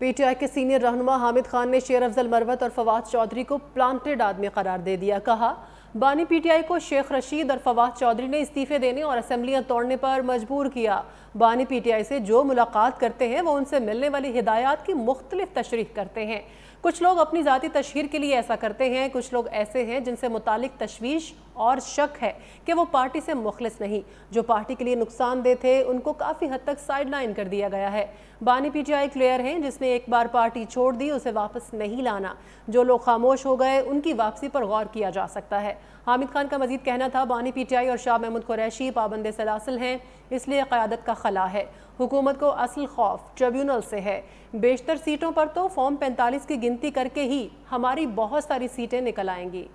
PTI के senior रहनुमा हामिद खान ने शेर अफजल मरवत और फवाद चौधरी को प्लांटेड आदमी करार दे दिया कहा बानी पीटीआई को शेख रशीद और फवाद चौधरी ने इस्तीफे देने और असम्बलियां तोड़ने पर मजबूर किया बानी पीटीआई से जो मुलाकात करते हैं वो उनसे मिलने वाली हिदायत की मुख्तलिफ तशरीह करते हैं कुछ लोग अपनी ज़ाती तशहर के लिए ऐसा करते हैं कुछ लोग ऐसे हैं जिनसे मुतल तशवीश और शक है कि वो पार्टी से मुखलिस नहीं जो पार्टी के लिए नुकसानदेह थे उनको काफ़ी हद तक साइडलाइन कर दिया गया है बानी पीटीआई एक प्लेयर हैं जिसने एक बार पार्टी छोड़ दी उसे वापस नहीं लाना जो लोग खामोश हो गए उनकी वापसी पर गौर किया जा सकता है हामिद खान का मजीद कहना था बानी पीटीआई और शाह महमूद कुरैशी पाबंद सलासिल हैं इसलिए क़्यादत का खला है हुकूमत को असल खौफ ट्रिब्यूनल से है बेशतर सीटों पर तो फॉर्म पैंतालीस की गिनती करके ही हमारी बहुत सारी सीटें निकल आएंगी